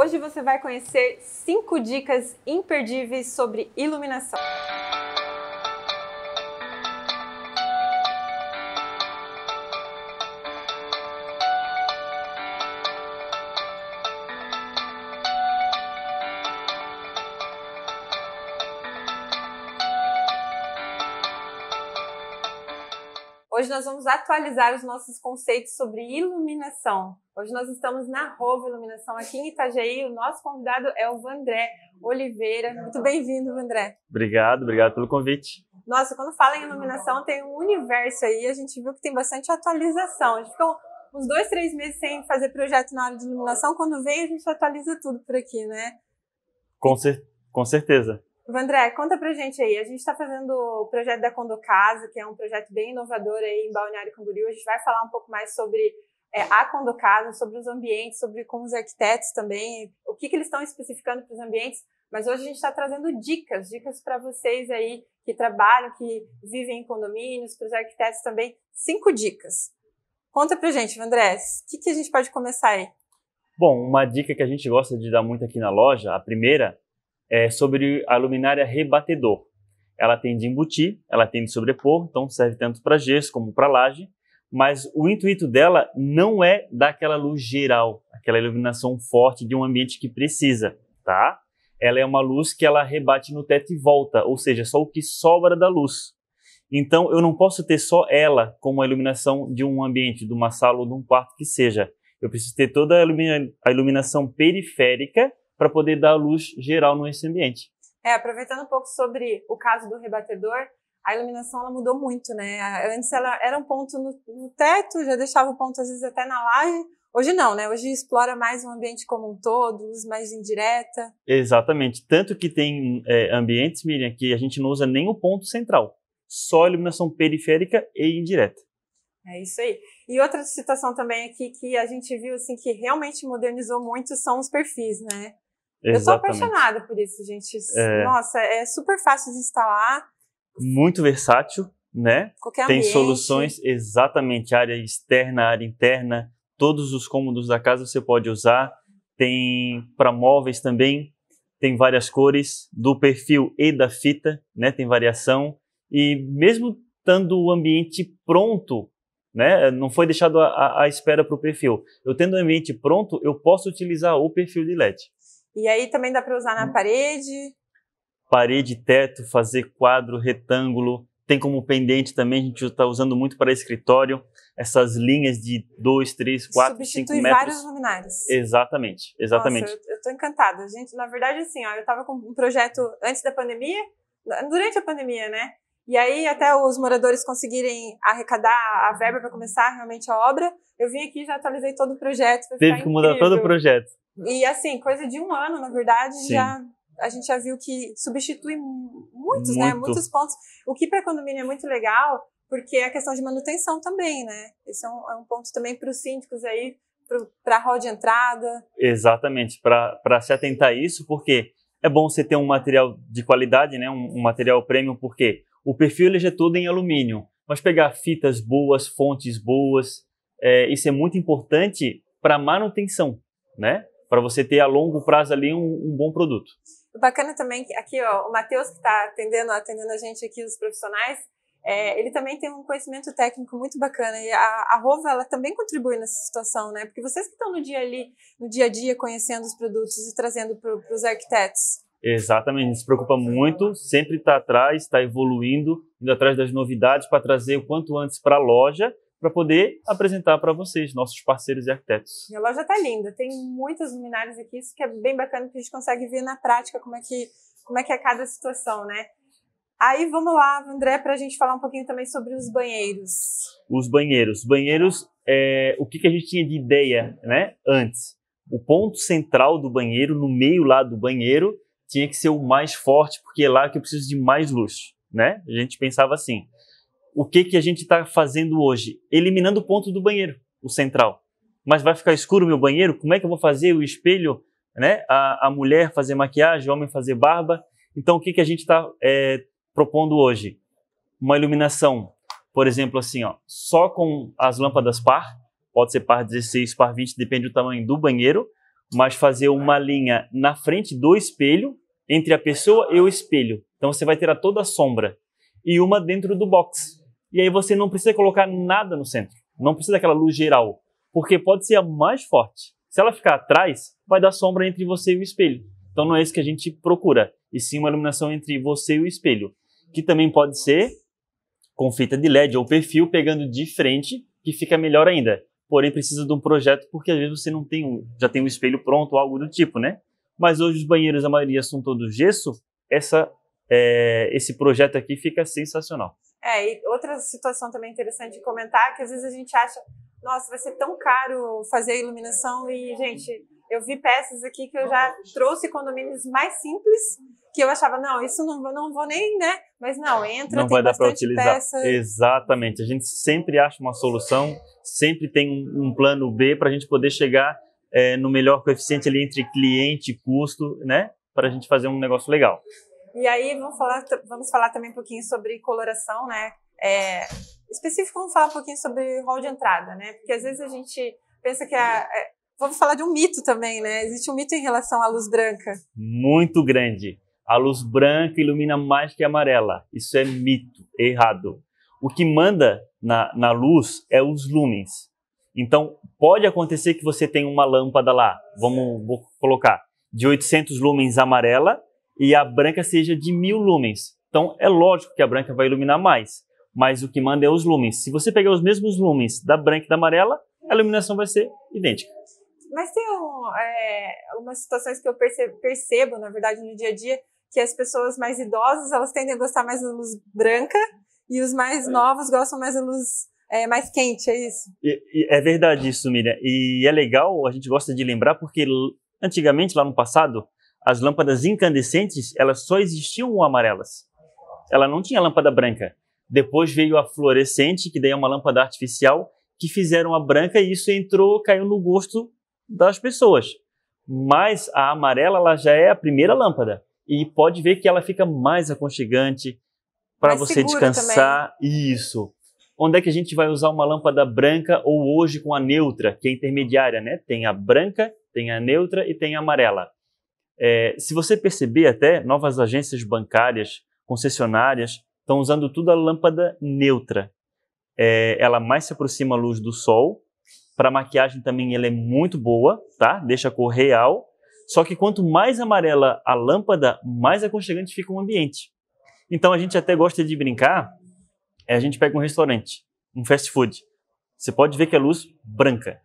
Hoje você vai conhecer 5 dicas imperdíveis sobre iluminação. Hoje nós vamos atualizar os nossos conceitos sobre iluminação. Hoje nós estamos na Rova Iluminação aqui em Itajaí. O nosso convidado é o Vandré Oliveira. Muito bem-vindo, Vandré. Obrigado, obrigado pelo convite. Nossa, quando fala em iluminação, tem um universo aí. A gente viu que tem bastante atualização. A gente ficou uns dois, três meses sem fazer projeto na área de iluminação. Quando vem, a gente atualiza tudo por aqui, né? Com, cer com certeza. Vandré, conta pra gente aí. A gente está fazendo o projeto da Condocasa, que é um projeto bem inovador aí em Balneário Camboriú. A gente vai falar um pouco mais sobre é, a Condocasa, sobre os ambientes, sobre como os arquitetos também, o que, que eles estão especificando para os ambientes. Mas hoje a gente está trazendo dicas, dicas para vocês aí que trabalham, que vivem em condomínios, para os arquitetos também. Cinco dicas. Conta pra gente, Vandré, o que, que a gente pode começar aí? Bom, uma dica que a gente gosta de dar muito aqui na loja, a primeira é, sobre a luminária rebatedor. Ela tem de embutir, ela tem de sobrepor, então serve tanto para gesso como para laje, mas o intuito dela não é dar aquela luz geral, aquela iluminação forte de um ambiente que precisa, tá? Ela é uma luz que ela rebate no teto e volta, ou seja, só o que sobra da luz. Então eu não posso ter só ela como a iluminação de um ambiente, de uma sala ou de um quarto que seja. Eu preciso ter toda a iluminação periférica para poder dar luz geral no esse ambiente. É, aproveitando um pouco sobre o caso do rebatedor, a iluminação ela mudou muito, né? Antes ela era um ponto no, no teto, já deixava o ponto às vezes até na laje. Hoje não, né? Hoje explora mais o ambiente como um todo, luz mais indireta. Exatamente. Tanto que tem é, ambientes, Miriam, que a gente não usa nem o ponto central, só iluminação periférica e indireta. É isso aí. E outra situação também aqui que a gente viu assim que realmente modernizou muito são os perfis, né? Exatamente. Eu sou apaixonada por isso, gente. É... Nossa, é super fácil de instalar. Muito versátil, né? Qualquer Tem ambiente. soluções exatamente área externa, área interna, todos os cômodos da casa você pode usar. Tem para móveis também, tem várias cores do perfil e da fita, né? Tem variação e mesmo estando o ambiente pronto, né? Não foi deixado à espera para o perfil. Eu tendo o ambiente pronto, eu posso utilizar o perfil de LED. E aí também dá para usar na hum. parede? Parede, teto, fazer quadro, retângulo. Tem como pendente também, a gente está usando muito para escritório, essas linhas de 2, 3, 4, 5 metros. vários luminárias. Exatamente, exatamente. Nossa, eu estou encantada. Gente, na verdade, assim, ó, eu estava com um projeto antes da pandemia, durante a pandemia, né? E aí, até os moradores conseguirem arrecadar a verba para começar realmente a obra, eu vim aqui e já atualizei todo o projeto. Teve que incrível. mudar todo o projeto. E assim, coisa de um ano, na verdade, Sim. já a gente já viu que substitui muitos, né, Muito. né? Muitos pontos. O que para condomínio é muito legal, porque é a questão de manutenção também, né? Esse é um, é um ponto também para os síndicos aí, para a roda de entrada. Exatamente, para se atentar a isso, porque é bom você ter um material de qualidade, né? Um, um material premium, porque o perfil ele já é todo em alumínio. Mas pegar fitas boas, fontes boas, é, isso é muito importante para manutenção, né? para você ter a longo prazo ali um, um bom produto. Bacana também que aqui ó, o Matheus que está atendendo, atendendo a gente aqui, os profissionais, é, ele também tem um conhecimento técnico muito bacana e a, a Rova ela também contribui nessa situação, né? Porque vocês que estão no dia ali, no dia a dia, conhecendo os produtos e trazendo para os arquitetos. Exatamente, se preocupa muito, sempre está atrás, está evoluindo, indo atrás das novidades para trazer o quanto antes para a loja para poder apresentar para vocês, nossos parceiros e arquitetos. E a loja está linda, tem muitas luminárias aqui, isso que é bem bacana, que a gente consegue ver na prática como é que, como é, que é cada situação, né? Aí vamos lá, André, para a gente falar um pouquinho também sobre os banheiros. Os banheiros. Banheiros, é, o que, que a gente tinha de ideia né, antes? O ponto central do banheiro, no meio lá do banheiro, tinha que ser o mais forte, porque é lá que eu preciso de mais luz. Né? A gente pensava assim o que, que a gente está fazendo hoje? Eliminando o ponto do banheiro, o central. Mas vai ficar escuro o meu banheiro? Como é que eu vou fazer o espelho, né? A, a mulher fazer maquiagem, o homem fazer barba. Então, o que, que a gente está é, propondo hoje? Uma iluminação, por exemplo, assim, ó, só com as lâmpadas par, pode ser par 16, par 20, depende do tamanho do banheiro, mas fazer uma linha na frente do espelho, entre a pessoa e o espelho. Então, você vai ter a toda a sombra. E uma dentro do box, e aí você não precisa colocar nada no centro. Não precisa daquela luz geral. Porque pode ser a mais forte. Se ela ficar atrás, vai dar sombra entre você e o espelho. Então não é isso que a gente procura. E sim uma iluminação entre você e o espelho. Que também pode ser com fita de LED ou perfil pegando de frente, que fica melhor ainda. Porém, precisa de um projeto, porque às vezes você não tem um, já tem um espelho pronto ou algo do tipo, né? Mas hoje os banheiros, a maioria são todos gesso. Essa, é, esse projeto aqui fica sensacional. É, e outra situação também interessante de comentar, que às vezes a gente acha, nossa, vai ser tão caro fazer a iluminação e, gente, eu vi peças aqui que eu já trouxe condomínios mais simples, que eu achava, não, isso não, não vou nem, né? Mas não, entra, não vai dar para utilizar. Peça. Exatamente. A gente sempre acha uma solução, sempre tem um, um plano B para a gente poder chegar é, no melhor coeficiente ali entre cliente e custo, né? Para a gente fazer um negócio legal. E aí vamos falar, vamos falar também um pouquinho sobre coloração, né? É, específico, vamos falar um pouquinho sobre hall de entrada, né? Porque às vezes a gente pensa que a, é, vamos falar de um mito também, né? Existe um mito em relação à luz branca. Muito grande. A luz branca ilumina mais que a amarela. Isso é mito, é errado. O que manda na, na luz é os lumens. Então, pode acontecer que você tenha uma lâmpada lá, vamos colocar, de 800 lumens amarela e a branca seja de mil lumens. Então é lógico que a branca vai iluminar mais, mas o que manda é os lumens. Se você pegar os mesmos lumens da branca e da amarela, a iluminação vai ser idêntica. Mas tem um, é, algumas situações que eu percebo, percebo, na verdade, no dia a dia, que as pessoas mais idosas elas tendem a gostar mais da luz branca e os mais é. novos gostam mais da luz é, mais quente, é isso? E, e é verdade isso, Miriam. E é legal, a gente gosta de lembrar, porque antigamente, lá no passado, as lâmpadas incandescentes, elas só existiam amarelas. Ela não tinha lâmpada branca. Depois veio a fluorescente, que daí é uma lâmpada artificial, que fizeram a branca e isso entrou, caiu no gosto das pessoas. Mas a amarela, ela já é a primeira lâmpada. E pode ver que ela fica mais aconchegante para você descansar. Também. Isso. Onde é que a gente vai usar uma lâmpada branca ou hoje com a neutra, que é intermediária, né? Tem a branca, tem a neutra e tem a amarela. É, se você perceber, até novas agências bancárias, concessionárias, estão usando tudo a lâmpada neutra. É, ela mais se aproxima à luz do sol. Para maquiagem também ela é muito boa, tá? Deixa a cor real. Só que quanto mais amarela a lâmpada, mais aconchegante fica o ambiente. Então a gente até gosta de brincar. É, a gente pega um restaurante, um fast food. Você pode ver que a é luz branca.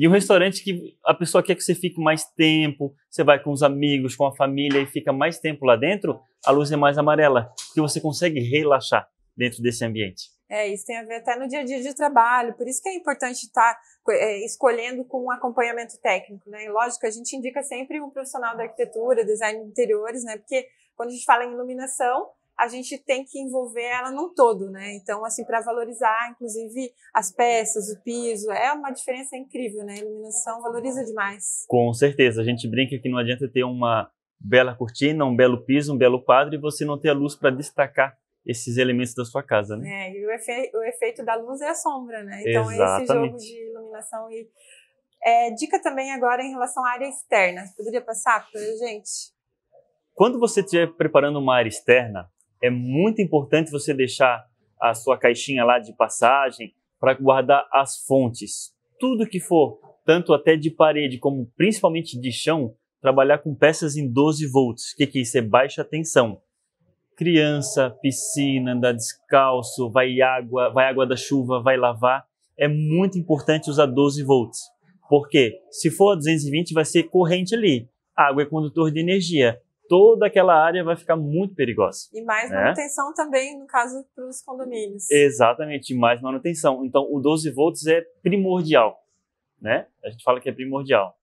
E um restaurante que a pessoa quer que você fique mais tempo, você vai com os amigos, com a família e fica mais tempo lá dentro, a luz é mais amarela, que você consegue relaxar dentro desse ambiente. É, isso tem a ver até no dia a dia de trabalho, por isso que é importante estar tá, é, escolhendo com um acompanhamento técnico, né? E lógico, a gente indica sempre um profissional da arquitetura, design de interiores, né? Porque quando a gente fala em iluminação, a gente tem que envolver ela num todo, né? Então, assim, para valorizar, inclusive, as peças, o piso, é uma diferença incrível, né? A iluminação valoriza demais. Com certeza. A gente brinca que não adianta ter uma bela cortina, um belo piso, um belo quadro e você não ter a luz para destacar esses elementos da sua casa, né? É, e o, efe o efeito da luz é a sombra, né? Então, Exatamente. É esse jogo de iluminação e... É, dica também agora em relação à área externa. Poderia passar para gente? Quando você estiver preparando uma área externa, é muito importante você deixar a sua caixinha lá de passagem para guardar as fontes. Tudo que for, tanto até de parede como principalmente de chão, trabalhar com peças em 12 volts. O que, que é isso? É baixa tensão. Criança, piscina, andar descalço, vai água, vai água da chuva, vai lavar. É muito importante usar 12 volts. Porque se for 220 vai ser corrente ali. A água é condutor de energia toda aquela área vai ficar muito perigosa. E mais né? manutenção também, no caso, para os condomínios. Exatamente, mais manutenção. Então, o 12 volts é primordial, né? A gente fala que é primordial.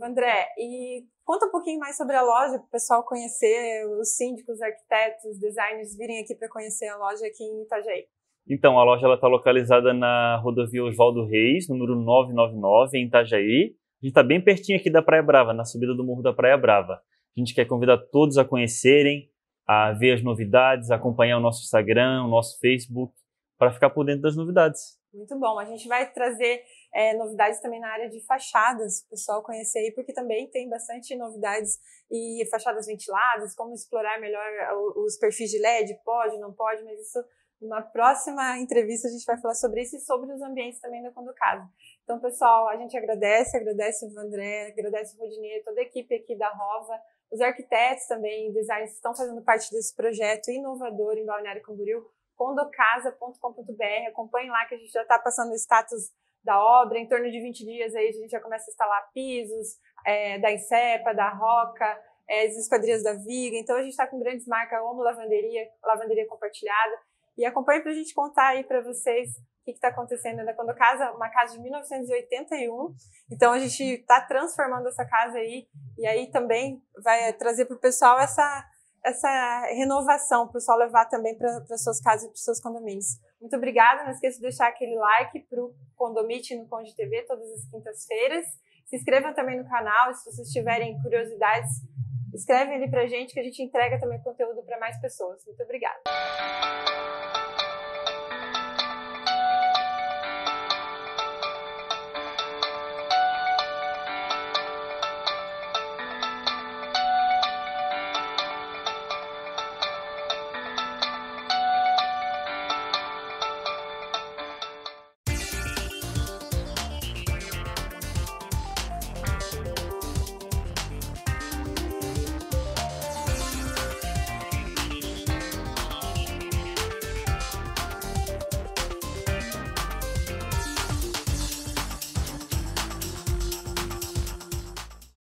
André, e conta um pouquinho mais sobre a loja, para o pessoal conhecer, os síndicos, arquitetos, designers virem aqui para conhecer a loja aqui em Itajaí. Então, a loja está localizada na rodovia Oswaldo Reis, número 999, em Itajaí. A gente está bem pertinho aqui da Praia Brava, na subida do Morro da Praia Brava. A gente quer convidar todos a conhecerem, a ver as novidades, a acompanhar o nosso Instagram, o nosso Facebook, para ficar por dentro das novidades. Muito bom. A gente vai trazer é, novidades também na área de fachadas, o pessoal conhecer aí, porque também tem bastante novidades e fachadas ventiladas, como explorar melhor é, os perfis de LED, pode, não pode, mas isso numa próxima entrevista a gente vai falar sobre isso e sobre os ambientes também da Conducasa. Então, pessoal, a gente agradece, agradece o André, agradece o Rodinei, toda a equipe aqui da Rova, os arquitetos também e designers estão fazendo parte desse projeto inovador em Balneário Camboriú, condocasa.com.br. Acompanhe lá que a gente já está passando o status da obra. Em torno de 20 dias aí a gente já começa a instalar pisos é, da Insepa, da Roca, é, as esquadrias da Viga. Então a gente está com grandes marcas, como Lavanderia, Lavanderia Compartilhada. E acompanhe para a gente contar aí para vocês o que está acontecendo na Condocasa, uma casa de 1981. Então a gente está transformando essa casa aí e aí também vai eh, trazer para o pessoal essa, essa renovação, para o pessoal levar também para suas casas e para seus condomínios. Muito obrigada, não esqueça de deixar aquele like para o Condomite no Conde TV todas as quintas-feiras. Se inscrevam também no canal, se vocês tiverem curiosidades, escrevem ali para a gente que a gente entrega também conteúdo para mais pessoas. Muito obrigada.